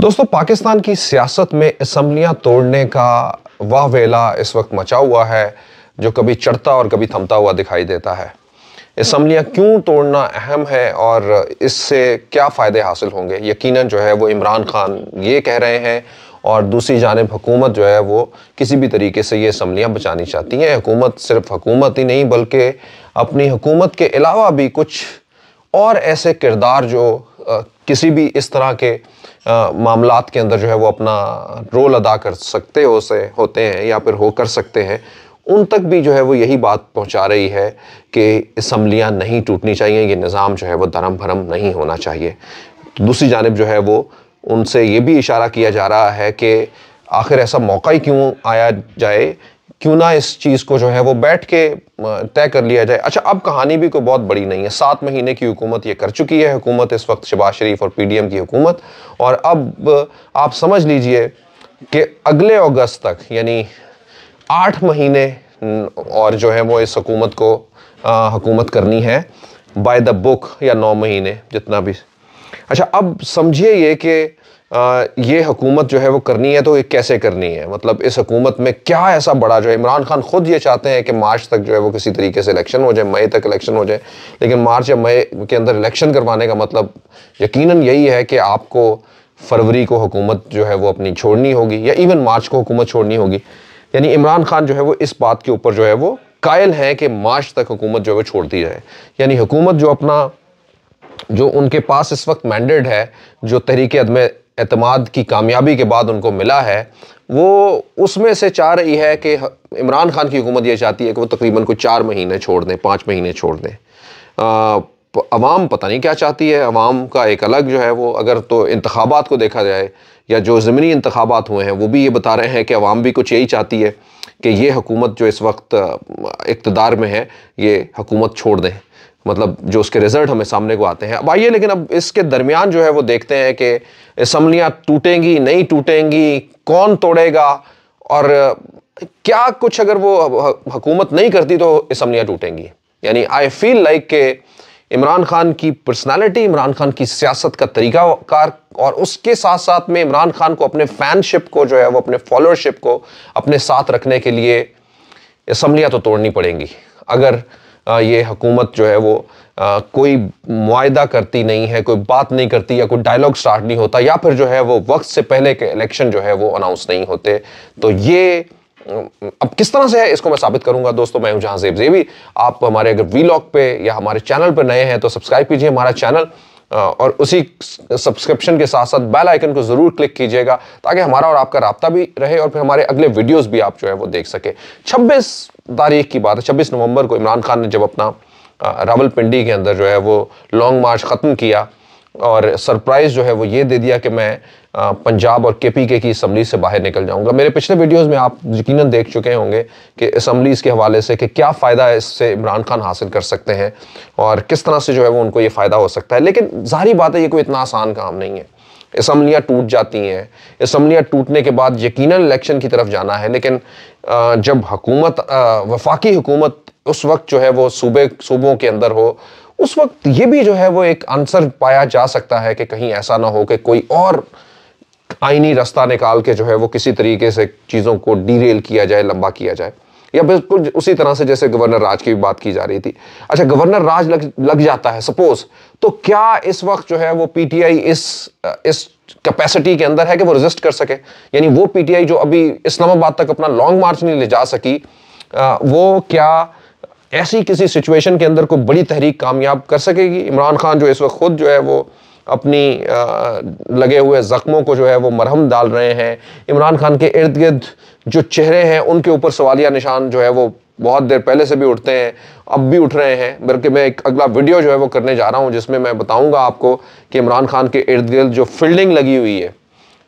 दोस्तों पाकिस्तान की सियासत में इसम्बलियाँ तोड़ने का वाह वेला इस वक्त मचा हुआ है जो कभी चढ़ता और कभी थमता हुआ दिखाई देता है इसम्बलियाँ क्यों तोड़ना अहम है और इससे क्या फ़ायदे हासिल होंगे यकीनन जो है वो इमरान खान ये कह रहे हैं और दूसरी जानब हुकूमत जो है वो किसी भी तरीके से ये इसम्बलियाँ बचानी चाहती हैं हुकूमत सिर्फ हुकूमत ही नहीं बल्कि अपनी हुकूमत के अलावा भी कुछ और ऐसे किरदार जो किसी भी इस तरह के मामला के अंदर जो है वो अपना रोल अदा कर सकते हो से होते हैं या फिर हो कर सकते हैं उन तक भी जो है वो यही बात पहुंचा रही है कि इसम्बलियाँ नहीं टूटनी चाहिए ये निज़ाम जो है वो धर्म भरम नहीं होना चाहिए तो दूसरी जानब जो है वो उनसे ये भी इशारा किया जा रहा है कि आखिर ऐसा मौका ही क्यों आया जाए क्यों ना इस चीज़ को जो है वो बैठ के तय कर लिया जाए अच्छा अब कहानी भी कोई बहुत बड़ी नहीं है सात महीने की हुकूमत ये कर चुकी है हुकूमत इस वक्त शबाज शरीफ और पीडीएम की हुकूमत और अब आप समझ लीजिए कि अगले अगस्त तक यानी आठ महीने और जो है वो इस हुकूमत को आ, हुकूमत करनी है बाय द बुक या नौ महीने जितना भी अच्छा अब समझिए ये कि आ, ये हुकूमत जो है वो करनी है तो ये कैसे करनी है मतलब इस हुकूमत में क्या ऐसा बड़ा जो है इमरान खान खुद ये चाहते हैं कि मार्च तक जो है वो किसी तरीके से इलेक्शन हो जाए मई तक इलेक्शन हो जाए लेकिन मार्च या मई के अंदर इलेक्शन करवाने का मतलब यकीनन यही है कि आपको फरवरी को हुकूमत जो है वो अपनी छोड़नी होगी या इवन मार्च को हुकूमत छोड़नी होगी यानी इमरान खान जो है वो इस बात के ऊपर जो है वो कायल हैं कि मार्च तक हुकूमत जो है वो छोड़ दी जाए यानी हुकूमत जो अपना जो उनके पास इस वक्त मैंडेड है जो तहरीक अदम अतमाद की कामयाबी के बाद उनको मिला है वो उसमें से चाह रही है कि इमरान खान की हुकूमत यह चाहती है कि वो तकरीबन को चार महीने छोड़ दें पाँच महीने छोड़ दें अवाम पता नहीं क्या चाहती है अवाम का एक अलग जो है वो अगर तो इंतबात को देखा जाए या जो ज़मीनी इंतबात हुए हैं वो भी ये बता रहे हैं कि अवाम भी कुछ यही चाहती है कि ये हकूमत जो इस वक्त इकतदार में है ये हकूमत छोड़ दें मतलब जो उसके रिजल्ट हमें सामने को आते हैं अब आइए लेकिन अब इसके दरमियान जो है वो देखते हैं कि असम्बलियाँ टूटेंगी नहीं टूटेंगी कौन तोड़ेगा और क्या कुछ अगर वो हकूमत नहीं करती तो असम्बलियाँ टूटेंगी यानी आई फील लाइक के इमरान खान की पर्सनालिटी इमरान खान की सियासत का तरीक़ाकार और उसके साथ साथ में इमरान खान को अपने फैनशिप को जो है वो अपने फॉलोअरशिप को अपने साथ रखने के लिए असम्बलियाँ तो तोड़नी पड़ेंगी अगर ये हुकूमत जो है वो आ, कोई मुआदा करती नहीं है कोई बात नहीं करती या कोई डायलॉग स्टार्ट नहीं होता या फिर जो है वो वक्त से पहले के इलेक्शन जो है वो अनाउंस नहीं होते तो ये अब किस तरह से है इसको मैं साबित करूंगा दोस्तों मैं हूं जहां जेब जेबी आप हमारे अगर वीलॉग पे या हमारे चैनल पर नए हैं तो सब्सक्राइब कीजिए हमारा चैनल और उसी सब्सक्रिप्शन के साथ साथ बेल आइकन को ज़रूर क्लिक कीजिएगा ताकि हमारा और आपका रबता भी रहे और फिर हमारे अगले वीडियोस भी आप जो है वो देख सकें छब्बीस तारीख की बात है छब्बीस नवंबर को इमरान खान ने जब अपना रावलपिंडी के अंदर जो है वो लॉन्ग मार्च ख़त्म किया और सरप्राइज़ जो है वो ये दे दिया कि मैं पंजाब और के पी के की असम्बली से बाहर निकल जाऊंगा मेरे पिछले वीडियोस में आप यकीन देख चुके होंगे कि असम्बलीज़ के हवाले से कि क्या फ़ायदा इससे इमरान खान हासिल कर सकते हैं और किस तरह से जो है वो उनको ये फ़ायदा हो सकता है लेकिन जाहरी बात है ये कोई इतना आसान काम नहीं है इसम्बलियाँ टूट जाती हैं इसम्बलियाँ टूटने के बाद यकीन इलेक्शन की तरफ जाना है लेकिन जब हुकूमत वफाकी हुकूमत उस वक्त जो है वो सूबे सूबों के अंदर हो उस वक्त ये भी जो है वो एक आंसर पाया जा सकता है कि कहीं ऐसा ना हो कि कोई और आईनी रास्ता निकाल के जो है वो किसी तरीके से चीज़ों को डीरेल किया जाए लंबा किया जाए या बिल्कुल उसी तरह से जैसे गवर्नर राज की भी बात की जा रही थी अच्छा गवर्नर राज लग लग जाता है सपोज तो क्या इस वक्त जो है वो पीटीआई इस इस कैपेसिटी के अंदर है कि वो रजिस्ट कर सके यानी वो पीटीआई जो अभी इस्लामाबाद तक अपना लॉन्ग मार्च नहीं ले जा सकी वो क्या ऐसी किसी सिचुएशन के अंदर कोई बड़ी तहरीक कामयाब कर सकेगी इमरान खान जो इस वक्त खुद जो है वो अपनी आ, लगे हुए ज़ख्मों को जो है वो मरहम डाल रहे हैं इमरान खान के इर्द गिर्द जो चेहरे हैं उनके ऊपर सवालिया निशान जो है वो बहुत देर पहले से भी उठते हैं अब भी उठ रहे हैं बल्कि मैं एक अगला वीडियो जो है वो करने जा रहा हूँ जिसमें मैं बताऊँगा आपको कि इमरान खान के इर्द गिर्द जो फील्डिंग लगी हुई है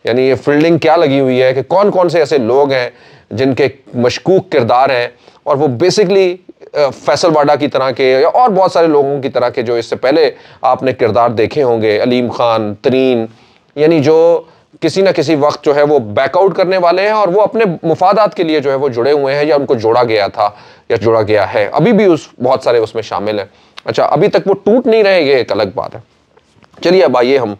यानी ये फील्डिंग क्या लगी हुई है कि कौन कौन से ऐसे लोग हैं जिनके मशकूक किरदार हैं और वो बेसिकली फैसल बाडा की तरह के या और बहुत सारे लोगों की तरह के जो इससे पहले आपने किरदार देखे होंगे अलीम खान तरीन यानी जो किसी ना किसी वक्त जो है वो बैकआउट करने वाले हैं और वो अपने मुफादात के लिए जो है वो जुड़े हुए हैं या उनको जोड़ा गया था या जोड़ा गया है अभी भी उस बहुत सारे उसमें शामिल हैं अच्छा अभी तक वो टूट नहीं रहे ये एक अलग बात है चलिए अब आइए हम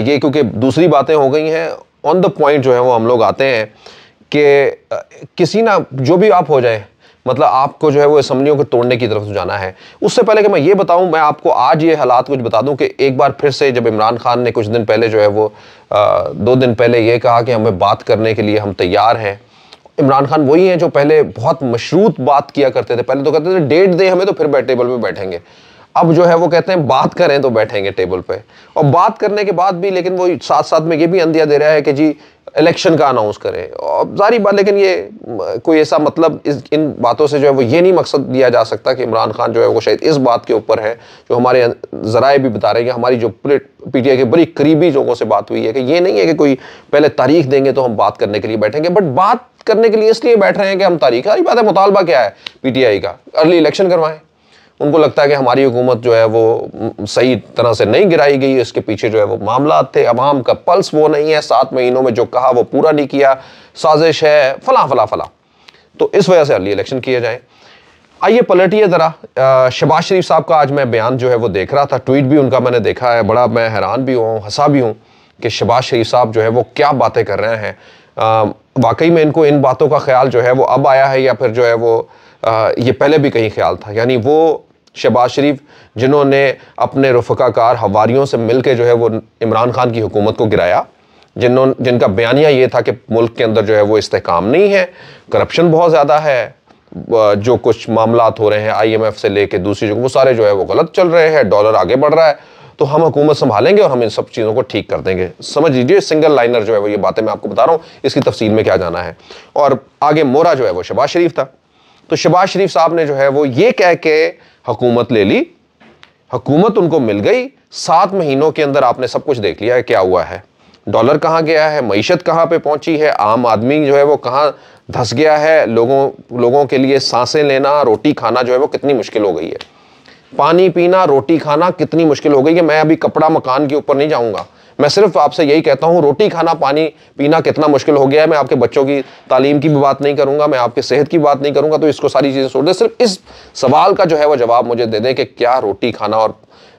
ये क्योंकि दूसरी बातें हो गई हैं ऑन द पॉइंट जो है वो हम लोग आते हैं कि किसी ना जो भी आप हो जाए मतलब आपको जो है वो असम्बलियों को तोड़ने की तरफ जाना है उससे पहले कि मैं ये बताऊं मैं आपको आज ये हालात कुछ बता दूं कि एक बार फिर से जब इमरान खान ने कुछ दिन पहले जो है वो आ, दो दिन पहले ये कहा कि हमें बात करने के लिए हम तैयार हैं इमरान खान वही हैं जो पहले बहुत मशरूत बात किया करते थे पहले तो कहते थे डेट दें हमें तो फिर टेबल पर बैठेंगे अब जो है वो कहते हैं बात करें तो बैठेंगे टेबल पे और बात करने के बाद भी लेकिन वो साथ साथ में ये भी अंदिया दे रहा है कि जी इलेक्शन का अनाउंस करें और जारी बात लेकिन ये कोई ऐसा मतलब इस इन बातों से जो है वो ये नहीं मकसद दिया जा सकता कि इमरान खान जो है वो शायद इस बात के ऊपर है जो हमारे अं, ज़राए भी बता रहे हैं कि हमारी जो पी टी आई के बड़ी करीबी लोगों से बात हुई है कि ये नहीं है कि कोई पहले तारीख देंगे तो हम बात करने के लिए बैठेंगे बट बात करने के लिए इसलिए बैठ रहे हैं कि हम तारीख सारी बात है मुतालबा क्या है पी टी आई का अर्ली इलेक्शन करवाएं उनको लगता है कि हमारी हुकूमत जो है वो सही तरह से नहीं गिराई गई इसके पीछे जो है वो मामला थे अवाम का पल्स वो नहीं है सात महीनों में जो कहा वो पूरा नहीं किया साजिश है फला फला फला तो इस वजह से अर्ली इलेक्शन किए जाएँ आइए पलटिए ज़रा शबाज शरीफ साहब का आज मैं बयान जो है वो देख रहा था ट्वीट भी उनका मैंने देखा है बड़ा मैं हैरान भी हूँ हंसा भी हूँ कि शबाज शरीफ साहब जो है वो क्या बातें कर रहे हैं वाकई में इनको इन बातों का ख्याल जो है वो अब आया है या फिर जो है वो ये पहले भी कहीं ख्याल था यानी वो शहबाज शरीफ जिन्होंने अपने रफ़ाकार हवारीयों से मिल के जो है वो इमरान खान की हुकूमत को गिराया जिन्हों जिनका बयानिया ये था कि मुल्क के अंदर जो है वो इस्तेकाम नहीं है करप्शन बहुत ज़्यादा है जो कुछ मामला हो रहे हैं आईएमएफ से लेके दूसरी जगह वो सारे जो है वो गलत चल रहे हैं डॉलर आगे बढ़ रहा है तो हम हुकूमत संभालेंगे और हम इन सब चीज़ों को ठीक कर देंगे समझ लीजिए सिंगल लाइनर जो है वो ये बातें मैं आपको बता रहा हूँ इसकी तफसील में क्या जाना है और आगे मोरा जो है वो शबाज शरीफ था तो शबाज शरीफ साहब ने जो है वो ये कह के हकूमत ले ली हकूमत उनको मिल गई सात महीनों के अंदर आपने सब कुछ देख लिया है क्या हुआ है डॉलर कहाँ गया है मीशत कहाँ पे पहुँची है आम आदमी जो है वो कहाँ धस गया है लोगों लोगों के लिए सांसें लेना रोटी खाना जो है वो कितनी मुश्किल हो गई है पानी पीना रोटी खाना कितनी मुश्किल हो गई है मैं अभी कपड़ा मकान के ऊपर नहीं जाऊँगा मैं सिर्फ आपसे यही कहता हूँ रोटी खाना पानी पीना कितना मुश्किल हो गया है मैं आपके बच्चों की तालीम की भी बात नहीं करूँगा मैं आपके सेहत की बात नहीं करूँगा तो इसको सारी चीज़ें छोड़ दें सिर्फ इस सवाल का जो है वो जवाब मुझे दे दें कि क्या रोटी खाना और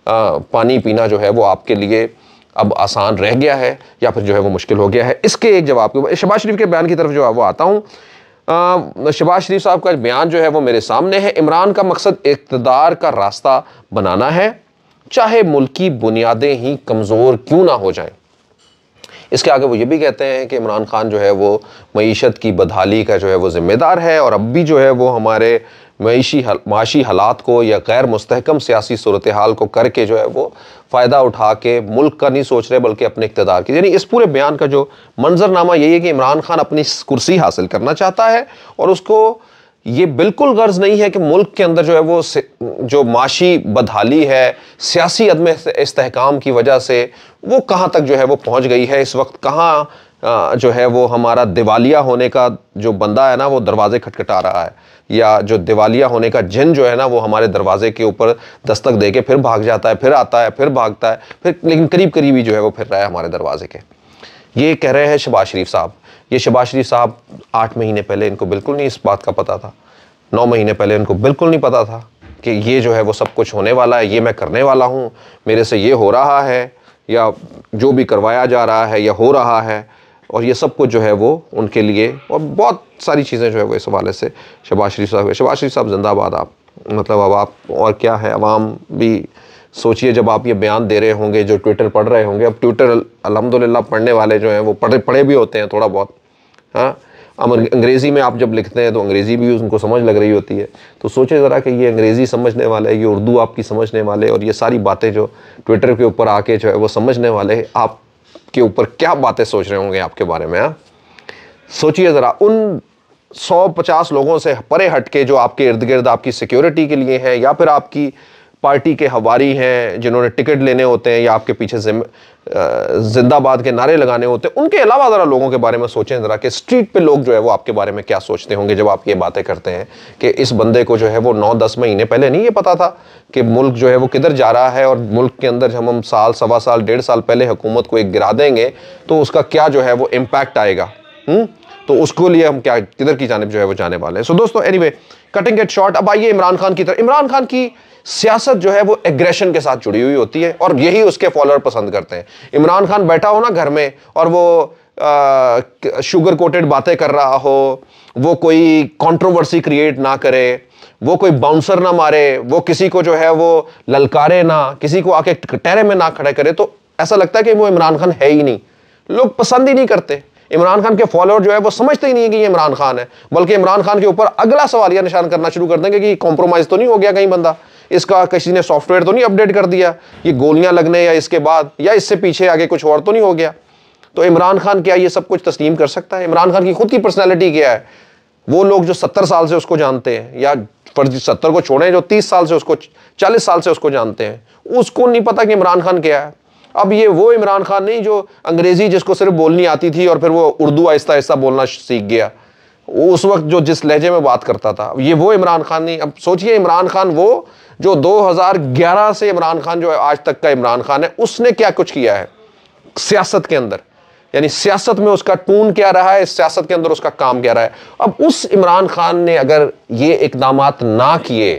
आ, पानी पीना जो है वो आपके लिए अब आसान रह गया है या फिर जो है वो मुश्किल हो गया है इसके एक जवाब के शबाज शरीफ के बयान की तरफ जो है वो आता हूँ शबाज शरीफ साहब का बयान जो है वो मेरे सामने है इमरान का मकसद इकतदार का रास्ता बनाना है चाहे मुल्क की बुनियादें ही कमज़ोर क्यों ना हो जाएं इसके आगे वो ये भी कहते हैं कि इमरान खान जो है वो मीशत की बदहाली का जो है वो ज़िम्मेदार है और अब भी जो है वो हमारे मीशी हल, माशी हालात को या गैर मुस्तकम सियासी सूरत हाल को करके जो है वो फ़ायदा उठा के मुल्क का नहीं सोच रहे बल्कि अपने इकतदार की यानी इस पूरे बयान का जो मंजरनामा यही है कि इमरान खान अपनी कुर्सी हासिल करना चाहता है और उसको ये बिल्कुल गर्ज नहीं है कि मुल्क के अंदर जो है वो जो माशी बदहाली है सियासी अदम इसकाम की वजह से वो कहाँ तक जो है वो पहुँच गई है इस वक्त कहाँ जो है वो हमारा दिवालिया होने का जो बंदा है ना वो दरवाज़े खटखटा रहा है या जो दिवालिया होने का जिन जो है ना वो हमारे दरवाजे के ऊपर दस्तक दे के फिर भाग जाता है फिर आता है फिर भागता है फिर लेकिन करीब करीब ही जो है वो फिर रहा है हमारे दरवाजे के ये कह रहे हैं शबाज शरीफ साहब ये शबाज शरीफ साहब आठ महीने पहले इनको बिल्कुल नहीं इस बात का पता था नौ महीने पहले इनको बिल्कुल नहीं पता था कि ये जो है वो सब कुछ होने वाला है ये मैं करने वाला हूँ मेरे से ये हो रहा है या जो भी करवाया जा रहा है या हो रहा है और ये सब कुछ जो है वो उनके लिए और बहुत सारी चीज़ें जो है वो इस हवाले से शबाज शरीफ साहब शबाज शरीफ साहब जिंदाबाद आप मतलब अब आप और क्या है आवाम भी सोचिए जब आप ये बयान दे रहे होंगे जो ट्विटर पढ़ रहे होंगे अब ट्विटर अलहमदिल्ला पढ़ने वाले जो हैं वो पढ़े पढ़े भी होते हैं थोड़ा बहुत हाँ अब अंग्रेज़ी में आप जब लिखते हैं तो अंग्रेज़ी भी उनको समझ लग रही होती है तो सोचे ज़रा कि ये अंग्रेज़ी समझने वाले ये उर्दू आपकी समझने वाले और ये सारी बातें जो ट्विटर के ऊपर आके जो है वो समझने वाले आपके ऊपर क्या बातें सोच रहे होंगे आपके बारे में हाँ? सोचिए ज़रा उन सौ पचास लोगों से परे हट के जो आपके इर्द गिर्द आपकी सिक्योरिटी के लिए हैं या फिर आपकी पार्टी के हवारी हैं जिन्होंने टिकट लेने होते हैं या आपके पीछे जिंदाबाद के नारे लगाने होते हैं उनके अलावा ज़रा लोगों के बारे में सोचें ज़रा कि स्ट्रीट पे लोग जो है वो आपके बारे में क्या सोचते होंगे जब आप ये बातें करते हैं कि इस बंदे को जो है वो नौ दस महीने पहले नहीं ये पता था कि मुल्क जो है वो किधर जा रहा है और मुल्क के अंदर जब हम साल सवा साल डेढ़ साल पहले हुकूमत को एक गिरा देंगे तो उसका क्या जो है वो इम्पैक्ट आएगा हुँ? हम्म? तो उसको लिए हम क्या किधर की जानब जो है वो जाने वाले हैं सो so, दोस्तों any anyway, cutting it short अब आइए इमरान खान की तरफ इमरान खान की सियासत जो है वो एग्रेशन के साथ जुड़ी हुई होती है और यही उसके फॉलोअर पसंद करते हैं इमरान खान बैठा हो ना घर में और वो आ, शुगर कोटेड बातें कर रहा हो वो कोई कंट्रोवर्सी क्रिएट ना करे वो कोई बाउंसर ना मारे वो किसी को जो है वो ललकारे ना किसी को आके टहरे में ना खड़े करे तो ऐसा लगता है कि वो इमरान खान है ही नहीं लोग पसंद ही नहीं करते इमरान खान के फॉलोअर जो है वो समझते ही नहीं है कि ये इमरान खान है बल्कि इमरान खान के ऊपर अगला सवाल यह निशान करना शुरू कर देंगे कि कॉम्प्रोमाइज़ तो नहीं हो गया कहीं बंदा इसका किसी ने सॉफ्टवेयर तो नहीं अपडेट कर दिया ये गोलियां लगने या इसके बाद या इससे पीछे आगे कुछ और तो नहीं हो गया तो इमरान खान क्या ये सब कुछ तस्लीम कर सकता है इमरान खान की खुद की पर्सनैलिटी क्या है वो लोग जो सत्तर साल से उसको जानते हैं या फर्जी सत्तर को छोड़ें जो तीस साल से उसको चालीस साल से उसको जानते हैं उसको नहीं पता कि इमरान खान क्या है अब ये वो इमरान खान नहीं जो अंग्रेज़ी जिसको सिर्फ बोलनी आती थी और फिर वो उर्दू आहिस्ता आहिस्ता बोलना सीख गया उस वक्त जो जिस लहजे में बात करता था ये वो इमरान खान नहीं अब सोचिए इमरान खान वो जो 2011 से इमरान खान जो आज तक का इमरान खान है उसने क्या कुछ किया है सियासत के अंदर यानी सियासत में उसका टून क्या रहा है सियासत के अंदर उसका काम क्या रहा है अब उस इमरान खान ने अगर ये इकदाम ना किए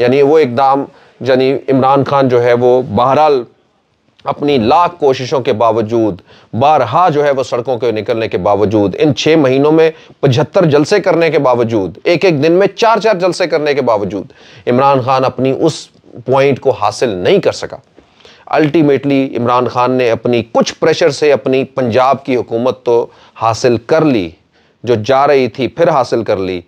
यानी वो इकदाम यानी इमरान खान जो है वो बहरहाल अपनी लाख कोशिशों के बावजूद बारहा जो है वो सड़कों के निकलने के बावजूद इन छः महीनों में पचहत्तर जलसे करने के बावजूद एक एक दिन में चार चार जलसे करने के बावजूद इमरान खान अपनी उस पॉइंट को हासिल नहीं कर सका अल्टीमेटली इमरान खान ने अपनी कुछ प्रेशर से अपनी पंजाब की हुकूमत तो हासिल कर ली जो जा रही थी फिर हासिल कर ली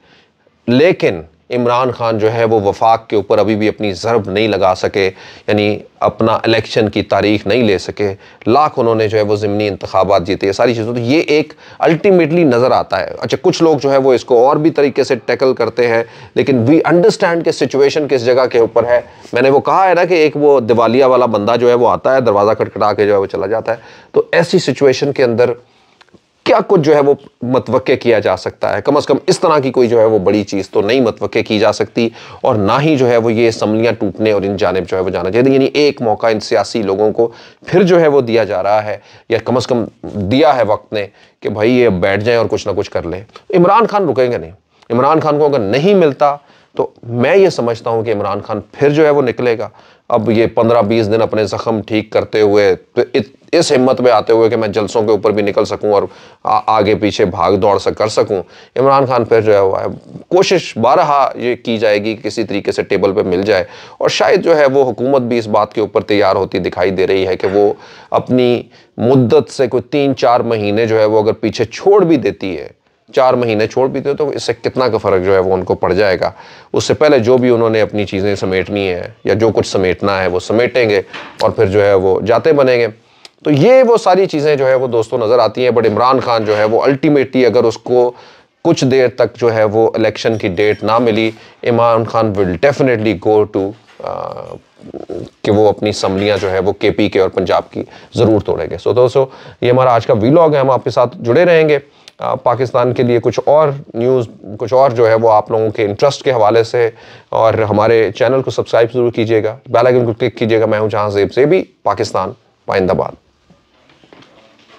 लेकिन इमरान खान जो है वो वफाक के ऊपर अभी भी अपनी ज़रब नहीं लगा सके यानी अपना इलेक्शन की तारीख नहीं ले सके लाख उन्होंने जो है वो ज़मनी इंतबात जीते ये सारी चीज़ों तो ये एक अल्टीमेटली नज़र आता है अच्छा कुछ लोग जो है वो इसको और भी तरीके से टैकल करते हैं लेकिन वी अंडरस्टैंड के सिचुएशन किस जगह के ऊपर है मैंने वो कहा है ना कि एक वो दिवालिया वाला बंदा जो है वो आता है दरवाज़ा खटखटा के जो है वो चला जाता है तो ऐसी सिचुएशन के अंदर क्या कुछ जो है वो मतवक़ किया जा सकता है कम अज़ कम इस तरह की कोई जो है वो बड़ी चीज़ तो नहीं मतवक़ की जा सकती और ना ही जो है वो ये समलियाँ टूटने और इन जानब जो है वो जाना चाहिए यानी एक मौका इन सियासी लोगों को फिर जो है वो दिया जा रहा है या कम अज़ कम दिया है वक्त ने कि भाई ये बैठ जाएँ और कुछ ना कुछ कर लें इमरान खान रुकेंगे नहीं इमरान खान को अगर नहीं मिलता तो मैं ये समझता हूँ कि इमरान खान फिर जो है वो निकलेगा अब ये पंद्रह बीस दिन अपने ज़ख़म ठीक करते हुए तो इत, इस हिम्मत में आते हुए कि मैं जलसों के ऊपर भी निकल सकूं और आ, आगे पीछे भाग दौड़ सक कर सकूं इमरान खान फिर जो है हुआ है कोशिश बारहा ये की जाएगी कि किसी तरीके से टेबल पे मिल जाए और शायद जो है वो हुकूमत भी इस बात के ऊपर तैयार होती दिखाई दे रही है कि वो अपनी मुद्दत से कोई तीन चार महीने जो है वो अगर पीछे छोड़ भी देती है चार महीने छोड़ भी दे तो इससे कितना का फ़र्क जो है वो उनको पड़ जाएगा उससे पहले जो भी उन्होंने अपनी चीज़ें समेटनी है या जो कुछ समेटना है वो समेटेंगे और फिर जो है वो जाते बनेंगे तो ये वो सारी चीज़ें जो है वो दोस्तों नज़र आती हैं बट इमरान खान जो है वो अल्टीमेटली अगर उसको कुछ देर तक जो है वो इलेक्शन की डेट ना मिली Imran Khan will definitely go to कि वो अपनी समलियाँ जो है वो के पी के और पंजाब की ज़रूर तोड़ेंगे सो दोस्तों ये हमारा आज का वीलॉग है हम आपके साथ जुड़े रहेंगे पाकिस्तान के लिए कुछ और न्यूज़ कुछ और जो है वो आप लोगों के इंटरेस्ट के हवाले से और हमारे चैनल को सब्सक्राइब ज़रूर कीजिएगा बेल आइकन को क्लिक कीजिएगा मैं हूँ जहाँ जेब से भी पाकिस्तान पाइंदाबाद